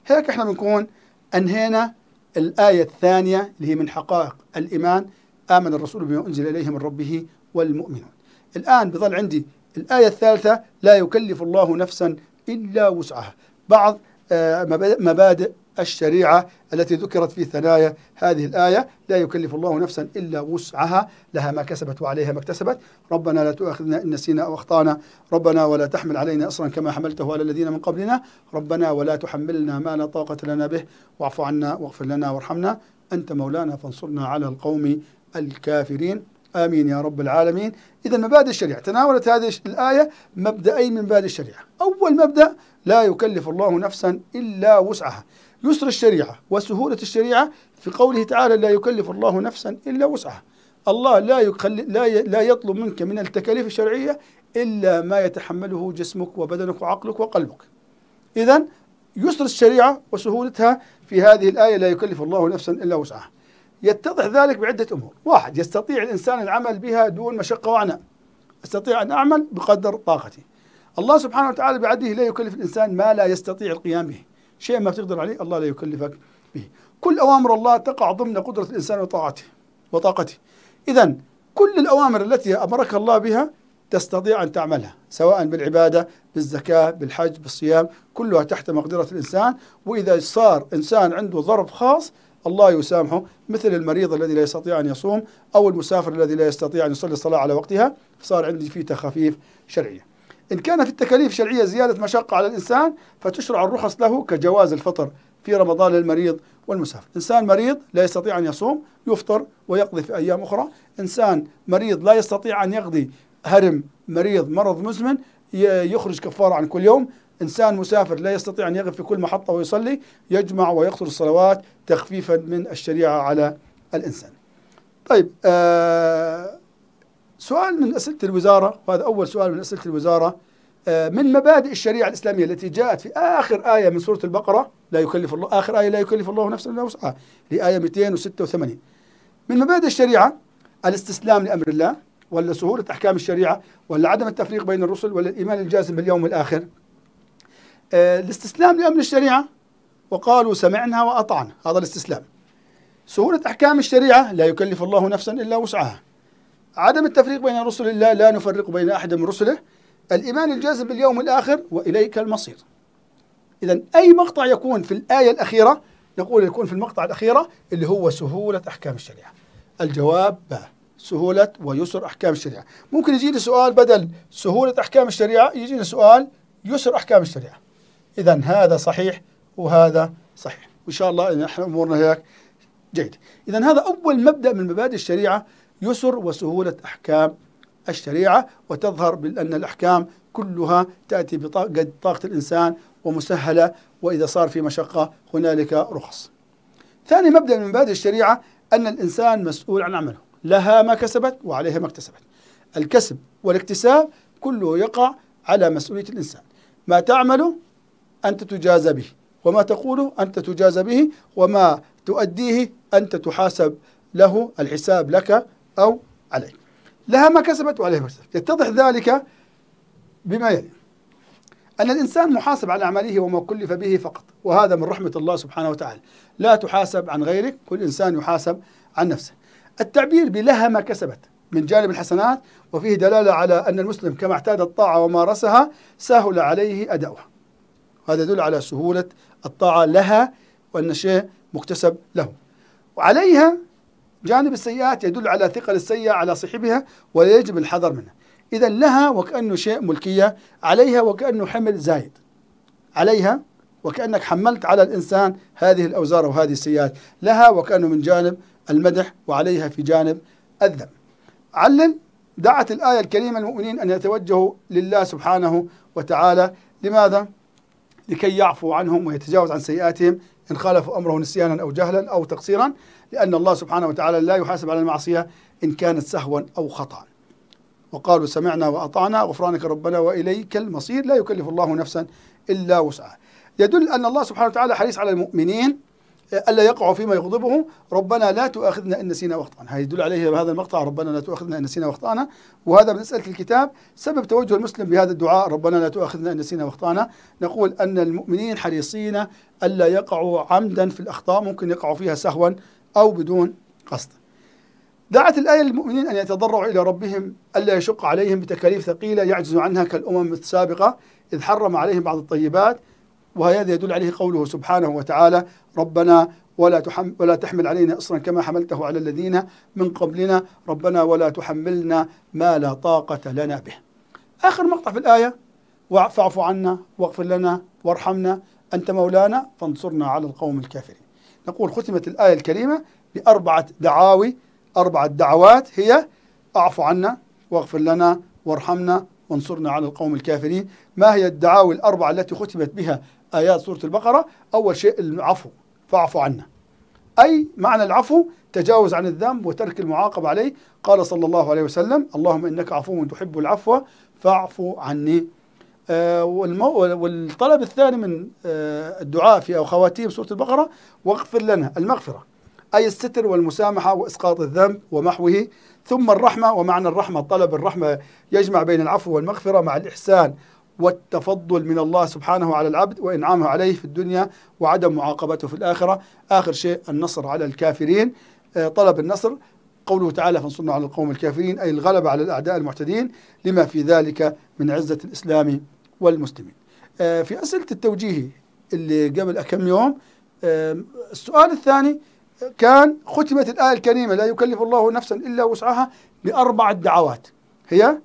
هيك احنا بنكون أنهينا الآية الثانية اللي هي من حقائق الإيمان آمن الرسول بما أنزل إليه من ربه والمؤمنون الآن بظل عندي الآية الثالثة لا يكلف الله نفسا إلا وسعها بعض آه، مبادئ الشريعة التي ذكرت في ثنايا هذه الآية لا يكلف الله نفسا إلا وسعها لها ما كسبت وعليها ما اكتسبت ربنا لا تؤاخذنا إن نسينا أو أخطأنا ربنا ولا تحمل علينا إصرا كما حملته على الذين من قبلنا ربنا ولا تحملنا ما لا طاقة لنا به واعف عنا واغفر لنا وارحمنا أنت مولانا فانصرنا على القوم الكافرين آمين يا رب العالمين إذا مبادئ الشريعة تناولت هذه الآية مبدأين من مبادئ الشريعة أول مبدأ لا يكلف الله نفسا إلا وسعها يسر الشريعة وسهولة الشريعة في قوله تعالى لا يكلف الله نفسا إلا وسعها الله لا يكلف لا لا يطلب منك من التكاليف الشرعية إلا ما يتحمله جسمك وبدنك وعقلك وقلبك إذا يسر الشريعة وسهولتها في هذه الآية لا يكلف الله نفسا إلا وسعها يتضح ذلك بعدة أمور واحد يستطيع الإنسان العمل بها دون مشقة وعناء أستطيع أن أعمل بقدر طاقتي الله سبحانه وتعالى بعده لا يكلف الإنسان ما لا يستطيع القيام به شيء ما تقدر عليه الله لا يكلفك به كل أوامر الله تقع ضمن قدرة الإنسان وطاعته وطاقته إذا كل الأوامر التي أمرك الله بها تستطيع أن تعملها سواء بالعبادة بالزكاة بالحج بالصيام كلها تحت مقدرة الإنسان وإذا صار إنسان عنده ظرف خاص الله يسامحه مثل المريض الذي لا يستطيع أن يصوم أو المسافر الذي لا يستطيع أن يصلي الصلاة على وقتها صار عندي فيه تخفيف شرعية إن كان في التكاليف الشرعية زيادة مشقة على الإنسان فتشرع الرخص له كجواز الفطر في رمضان للمريض والمسافر إنسان مريض لا يستطيع أن يصوم يفطر ويقضي في أيام أخرى إنسان مريض لا يستطيع أن يقضي هرم مريض مرض مزمن يخرج كفارة عن كل يوم إنسان مسافر لا يستطيع أن يقف في كل محطة ويصلي يجمع ويقصر الصلوات تخفيفا من الشريعة على الإنسان طيب آه سؤال من أسئلة الوزارة وهذا أول سؤال من أسئلة الوزارة آه من مبادئ الشريعة الإسلامية التي جاءت في آخر آية من سورة البقرة لا يكلف الله آخر آية لا يكلف الله نفسا إلا وسعها لآية 286 من مبادئ الشريعة الاستسلام لأمر الله ولا سهولة أحكام الشريعة ولا عدم التفريق بين الرسل ولا الإيمان الجازم باليوم الآخر آه، الاستسلام لأمر الشريعة وقالوا سمعنا وأطعنا هذا الاستسلام سهولة أحكام الشريعة لا يكلف الله نفسا إلا وسعها عدم التفريق بين رسل الله لا نفرق بين أحد من رسله الإيمان الجازم باليوم الآخر وإليك المصير إذا أي مقطع يكون في الآية الأخيرة نقول يكون في المقطع الأخيرة اللي هو سهولة أحكام الشريعة الجواب با سهولة ويسر أحكام الشريعة ممكن يجيني سؤال بدل سهولة أحكام الشريعة يجيني سؤال يسر أحكام الشريعة إذا هذا صحيح وهذا صحيح وإن شاء الله إحنا أمورنا هيك جيد إذا هذا أول مبدأ من مبادئ الشريعة يسر وسهولة أحكام الشريعة وتظهر بأن الأحكام كلها تأتي بطاقه طاقة الإنسان ومسهلة وإذا صار في مشقة هنالك رخص ثاني مبدأ من مبادئ الشريعة أن الإنسان مسؤول عن عمله لها ما كسبت وعليها ما اكتسبت الكسب والاكتساب كله يقع على مسؤولية الإنسان ما تعمله أنت تجازى به وما تقوله أنت تجازى به وما تؤديه أنت تحاسب له الحساب لك أو عليك لها ما كسبت وعليها ما كسبت يتضح ذلك بما يلي أن الإنسان محاسب على عمله وما كلف به فقط وهذا من رحمة الله سبحانه وتعالى لا تحاسب عن غيرك كل إنسان يحاسب عن نفسه التعبير بلها ما كسبت من جانب الحسنات وفيه دلالة على أن المسلم كما اعتاد الطاعة ومارسها سهل عليه أداؤها هذا يدل على سهولة الطاعة لها وأن الشيء مكتسب له وعليها جانب السيئات يدل على ثقل السيئة على صاحبها ويجب الحذر منها إذا لها وكأنه شيء ملكية عليها وكأنه حمل زايد عليها وكأنك حملت على الإنسان هذه الأوزار وهذه السيئات لها وكأنه من جانب المدح وعليها في جانب الذم علل دعت الآية الكريمة المؤمنين أن يتوجهوا لله سبحانه وتعالى لماذا؟ لكي يعفو عنهم ويتجاوز عن سيئاتهم إن خالفوا أمره نسيانا أو جهلا أو تقصيرا لأن الله سبحانه وتعالى لا يحاسب على المعصية إن كانت سهوا أو خطأ وقالوا سمعنا وأطعنا غفرانك ربنا وإليك المصير لا يكلف الله نفسا إلا وسعها يدل أن الله سبحانه وتعالى حريص على المؤمنين الا يقع فيما يغضبه ربنا لا تؤاخذنا ان نسينا واخطانا هيدل عليه هذا المقطع ربنا لا تؤاخذنا ان نسينا واخطانا وهذا من اسئله الكتاب سبب توجه المسلم بهذا الدعاء ربنا لا تؤاخذنا ان نسينا واخطانا نقول ان المؤمنين حريصين الا يقعوا عمدا في الاخطاء ممكن يقعوا فيها سهوا او بدون قصد دعت الآية للمؤمنين أن يتضرعوا إلى ربهم ألا يشق عليهم بتكاليف ثقيلة يعجز عنها كالأمم السابقة إذ حرم عليهم بعض الطيبات وهذا يدل عليه قوله سبحانه وتعالى ربنا ولا تحمل ولا تحمل علينا اصرا كما حملته على الذين من قبلنا ربنا ولا تحملنا ما لا طاقه لنا به. اخر مقطع في الايه فاعف عنا واغفر لنا وارحمنا انت مولانا فانصرنا على القوم الكافرين. نقول ختمت الايه الكريمه باربعه دعاوي اربعه دعوات هي اعف عنا واغفر لنا وارحمنا وانصرنا على القوم الكافرين. ما هي الدعاوي الاربعه التي ختمت بها ايات سوره البقره؟ اول شيء العفو فاعف عنا أي معنى العفو تجاوز عن الذنب وترك المعاقب عليه قال صلى الله عليه وسلم اللهم إنك عفو تحب العفو فاعف عني آه والطلب الثاني من آه الدعاء في أو خواتيم سورة البقرة واغفر لنا المغفرة أي الستر والمسامحة وإسقاط الذنب ومحوه ثم الرحمة ومعنى الرحمة طلب الرحمة يجمع بين العفو والمغفرة مع الإحسان والتفضل من الله سبحانه على العبد وإنعامه عليه في الدنيا وعدم معاقبته في الآخرة آخر شيء النصر على الكافرين آه، طلب النصر قوله تعالى فانصرنا على القوم الكافرين أي الغلبة على الأعداء المعتدين لما في ذلك من عزة الإسلام والمسلمين آه، في أسئلة التوجيهي اللي قبل كم يوم آه، السؤال الثاني كان ختمت الآية الكريمة لا يكلف الله نفسا إلا وسعها بأربع دعوات هي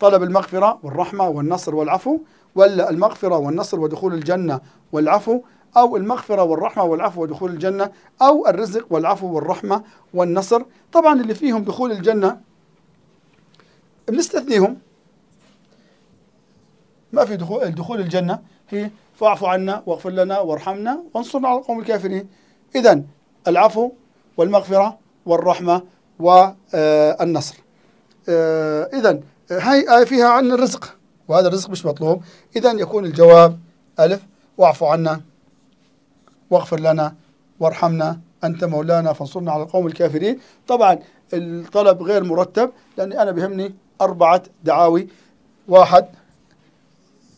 طلب المغفرة والرحمة والنصر والعفو ولا المغفرة والنصر ودخول الجنة والعفو أو المغفرة والرحمة والعفو ودخول الجنة أو الرزق والعفو والرحمة والنصر طبعا اللي فيهم دخول الجنة بنستثنيهم ما في دخول دخول الجنة هي فاعف عنا واغفر لنا وارحمنا وانصرنا على القوم الكافرين إذا العفو والمغفرة والرحمة والنصر آه، إذا آه، آية فيها عنا الرزق وهذا الرزق مش مطلوب إذا يكون الجواب ألف واعفو عنا واغفر لنا وارحمنا أنت مولانا فانصرنا على القوم الكافرين طبعا الطلب غير مرتب لأني أنا بهمني أربعة دعاوي واحد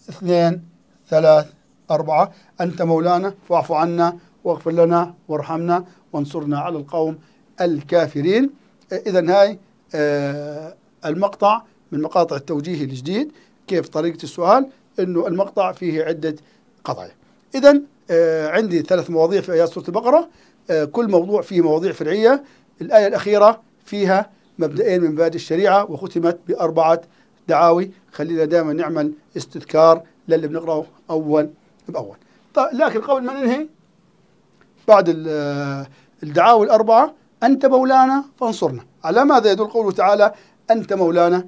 اثنين ثلاث أربعة أنت مولانا فاعفو عنا واغفر لنا وارحمنا وانصرنا على القوم الكافرين إذا هاي آه، المقطع من مقاطع التوجيه الجديد كيف طريقة السؤال أنه المقطع فيه عدة قضايا إذا آه، عندي ثلاث مواضيع في آيات سورة البقرة آه، كل موضوع فيه مواضيع فرعية الآية الأخيرة فيها مبدئين من مبادئ الشريعة وختمت بأربعة دعاوي خلينا دائما نعمل استذكار للي بنقرأه أول بأول طيب لكن قبل ما ننهي بعد آه، الدعاوي الأربعة أنت مولانا فانصرنا على ماذا يدل قوله تعالى أنت مولانا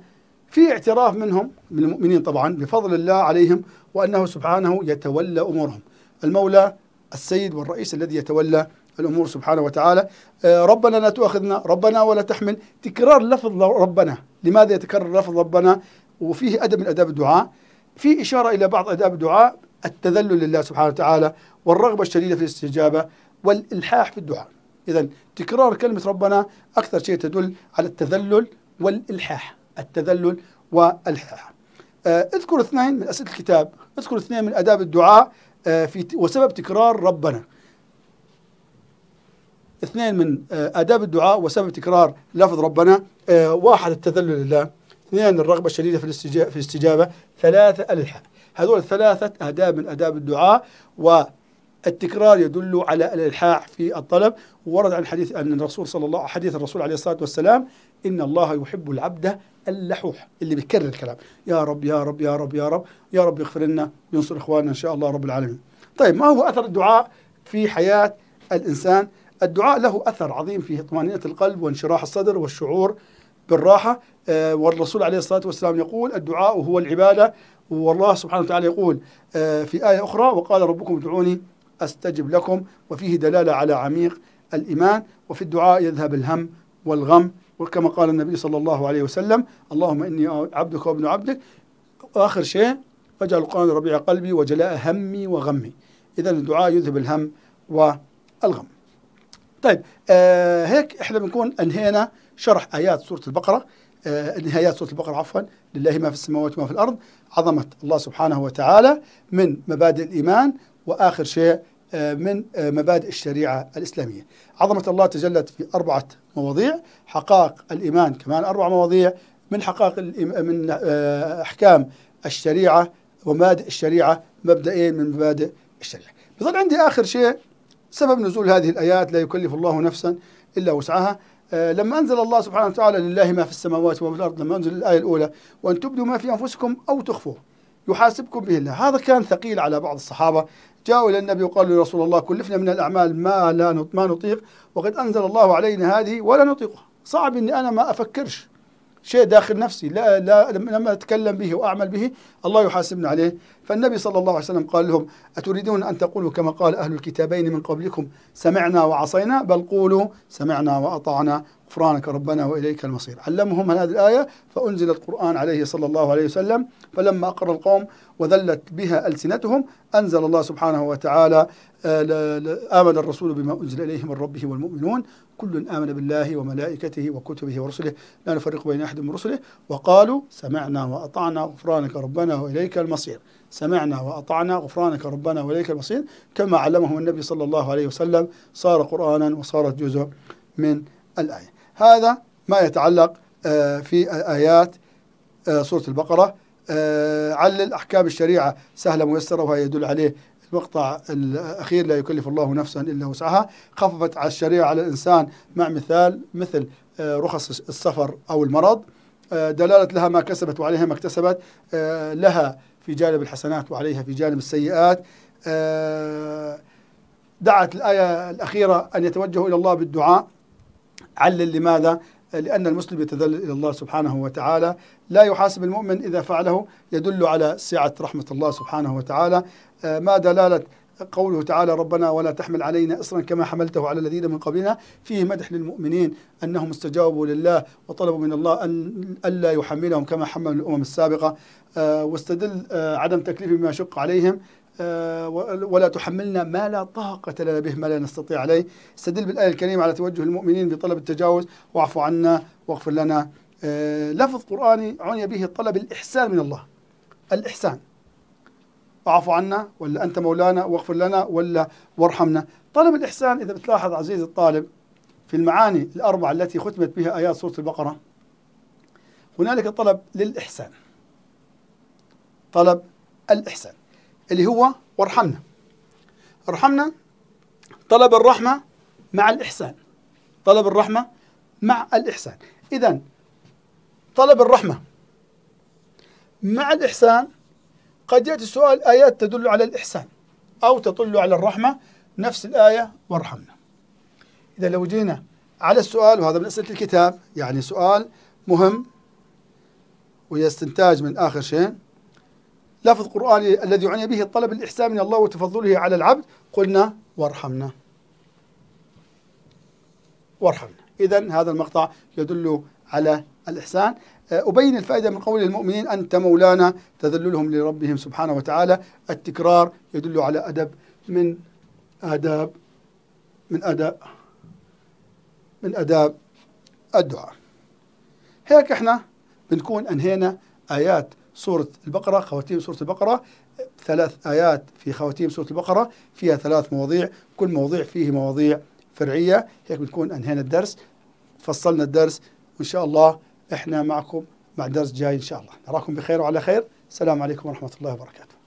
في اعتراف منهم من المؤمنين طبعا بفضل الله عليهم وأنه سبحانه يتولى أمورهم المولى السيد والرئيس الذي يتولى الأمور سبحانه وتعالى آه، ربنا لا تؤاخذنا ربنا ولا تحمل تكرار لفظ ربنا لماذا يتكرر لفظ ربنا وفيه أدب من أداب الدعاء في إشارة إلى بعض أداب الدعاء التذلل لله سبحانه وتعالى والرغبة الشديدة في الاستجابة والإلحاح في الدعاء إذا تكرار كلمة ربنا أكثر شيء تدل على التذلل والإلحاح التذلل والحاح آه، اذكر اثنين من أسئلة الكتاب اذكر اثنين من آداب الدعاء آه، في وسبب تكرار ربنا اثنين من آه، آداب الدعاء وسبب تكرار لفظ ربنا واحد التذلل لله اثنين الرغبة الشديدة في الاستجابة, في الاستجابة ثلاثة الحاحة هذول ثلاثة آداب من آداب الدعاء و التكرار يدل على الالحاح في الطلب ورد عن حديث ان الرسول صلى الله حديث الرسول عليه الصلاه والسلام إن الله يحب العبد اللحوح اللي بيكرر الكلام يا رب يا رب يا رب يا رب يا رب يغفر لنا وينصر إخواننا إن شاء الله رب العالمين طيب ما هو أثر الدعاء في حياة الإنسان الدعاء له أثر عظيم في طمأنينة القلب وانشراح الصدر والشعور بالراحة آه، والرسول عليه الصلاة والسلام يقول الدعاء هو العبادة والله سبحانه وتعالى يقول آه، في آية أخرى وقال ربكم ادعوني أستجب لكم وفيه دلالة على عميق الإيمان وفي الدعاء يذهب الهم والغم وكما قال النبي صلى الله عليه وسلم اللهم إني عبدك وابن عبدك وآخر شيء فجعل القرآن ربيع قلبي وجلاء همي وغمي إذا الدعاء يذهب الهم والغم طيب آه هيك احنا بنكون انهينا شرح ايات سوره البقره آه نهايات سوره البقره عفوا لله ما في السماوات وما في الارض عظمه الله سبحانه وتعالى من مبادئ الايمان واخر شيء من مبادئ الشريعة الإسلامية عظمة الله تجلت في أربعة مواضيع حقائق الإيمان كمان أربع مواضيع من حقائق من آه، أحكام الشريعة ومبادئ الشريعة مبدئين إيه؟ من مبادئ الشريعة بظل عندي آخر شيء سبب نزول هذه الآيات لا يكلف الله نفسا إلا وسعها آه، لما أنزل الله سبحانه وتعالى لله ما في السماوات وما في الأرض لما أنزل الآية الأولى وأن تبدوا ما في أنفسكم أو تخفوه يحاسبكم به الله هذا كان ثقيل على بعض الصحابة جاءوا إلى النبي وقالوا يا رسول الله كلفنا من الأعمال ما لا ما نطيق وقد أنزل الله علينا هذه ولا نطيقها صعب إني أنا ما أفكرش شيء داخل نفسي لا لا لما اتكلم به واعمل به الله يحاسبنا عليه فالنبي صلى الله عليه وسلم قال لهم اتريدون ان تقولوا كما قال اهل الكتابين من قبلكم سمعنا وعصينا بل قولوا سمعنا واطعنا غفرانك ربنا واليك المصير علمهم هذه الايه فانزل القران عليه صلى الله عليه وسلم فلما اقر القوم وذلت بها السنتهم انزل الله سبحانه وتعالى آه، امن الرسول بما انزل اليه من ربه والمؤمنون كل آمن بالله وملائكته وكتبه ورسله لا نفرق بين أحد من رسله وقالوا سمعنا وأطعنا غفرانك ربنا وإليك المصير سمعنا وأطعنا غفرانك ربنا وإليك المصير كما علمهم النبي صلى الله عليه وسلم صار قرآنا وصارت جزء من الآية هذا ما يتعلق آه، في آيات آه، سورة البقرة آه، علل أحكام الشريعة سهلة ميسرة وهي يدل عليه مقطع الأخير لا يكلف الله نفسا إلا وسعها خففت على الشريعة على الإنسان مع مثال مثل آه، رخص السفر أو المرض آه، دلالة لها ما كسبت وعليها ما اكتسبت آه، لها في جانب الحسنات وعليها في جانب السيئات دعت الآية الأخيرة أن يتوجهوا إلى الله بالدعاء علل لماذا؟ لأن المسلم يتذلل إلى الله سبحانه وتعالى لا يحاسب المؤمن إذا فعله يدل على سعة رحمة الله سبحانه وتعالى ما دلالة قوله تعالى ربنا ولا تحمل علينا إصرا كما حملته على الذين من قبلنا فيه مدح للمؤمنين أنهم استجابوا لله وطلبوا من الله أن ألا يحملهم كما حمل الأمم السابقة آه، واستدل آه، عدم تكليف بما شق عليهم آه، ولا تحملنا ما لا طاقة لنا به ما لا نستطيع عليه استدل بالآية الكريمة على توجه المؤمنين بطلب التجاوز واعفوا عنا واغفر لنا لفظ قرآني عني به طلب الإحسان من الله الإحسان اعف عنا ولا أنت مولانا واغفر لنا ولا وارحمنا طلب الإحسان إذا بتلاحظ عزيزي الطالب في المعاني الأربعة التي ختمت بها آيات سورة البقرة هنالك طلب للإحسان طلب الإحسان اللي هو وارحمنا ارحمنا طلب الرحمة مع الإحسان طلب الرحمة مع الإحسان إذا طلب الرحمة مع الإحسان قد يأتي السؤال آيات تدل على الإحسان أو تطل على الرحمة نفس الآية وارحمنا إذا لو جينا على السؤال وهذا من أسئلة الكتاب يعني سؤال مهم ويستنتاج من آخر شيء لفظ قرآني الذي عني به طلب الإحسان من الله وتفضله على العبد قلنا وارحمنا وارحمنا إذا هذا المقطع يدل على الإحسان أبين الفائدة من قول المؤمنين أنت مولانا تذللهم لربهم سبحانه وتعالى التكرار يدل على أدب من آداب من أداء من أداب الدعاء هيك احنا بنكون أنهينا آيات سورة البقرة خواتيم سورة البقرة ثلاث آيات في خواتيم سورة البقرة فيها ثلاث مواضيع كل موضوع فيه مواضيع فرعية هيك بنكون أنهينا الدرس فصلنا الدرس وإن شاء الله احنا معكم مع درس جاي ان شاء الله نراكم بخير وعلى خير السلام عليكم ورحمه الله وبركاته